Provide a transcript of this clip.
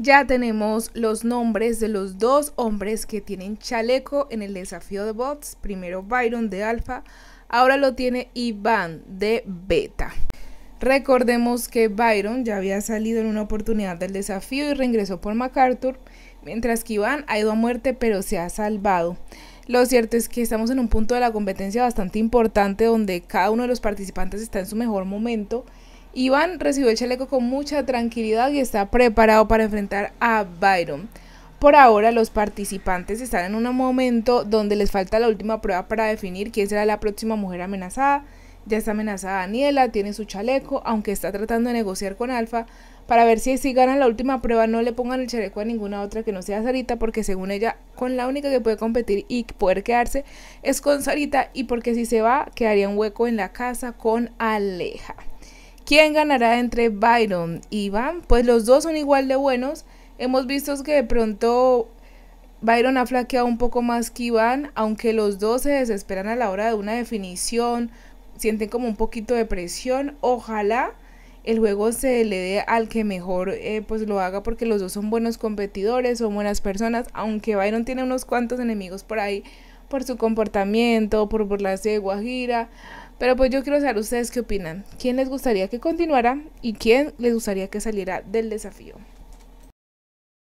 ya tenemos los nombres de los dos hombres que tienen chaleco en el desafío de bots. Primero Byron de Alfa, ahora lo tiene Iván de Beta. Recordemos que Byron ya había salido en una oportunidad del desafío y reingresó por MacArthur, mientras que Iván ha ido a muerte pero se ha salvado. Lo cierto es que estamos en un punto de la competencia bastante importante donde cada uno de los participantes está en su mejor momento Iván recibió el chaleco con mucha tranquilidad y está preparado para enfrentar a Byron. Por ahora los participantes están en un momento donde les falta la última prueba para definir quién será la próxima mujer amenazada. Ya está amenazada Daniela, tiene su chaleco, aunque está tratando de negociar con Alfa para ver si si ganan la última prueba no le pongan el chaleco a ninguna otra que no sea Sarita, porque según ella, con la única que puede competir y poder quedarse es con Sarita, y porque si se va, quedaría un hueco en la casa con Aleja. ¿Quién ganará entre Byron y Iván? Pues los dos son igual de buenos. Hemos visto que de pronto Byron ha flaqueado un poco más que Iván, aunque los dos se desesperan a la hora de una definición, sienten como un poquito de presión. Ojalá el juego se le dé al que mejor eh, pues lo haga porque los dos son buenos competidores, son buenas personas, aunque Byron tiene unos cuantos enemigos por ahí por su comportamiento, por burlarse de Guajira, pero pues yo quiero saber ustedes qué opinan. ¿Quién les gustaría que continuara y quién les gustaría que saliera del desafío?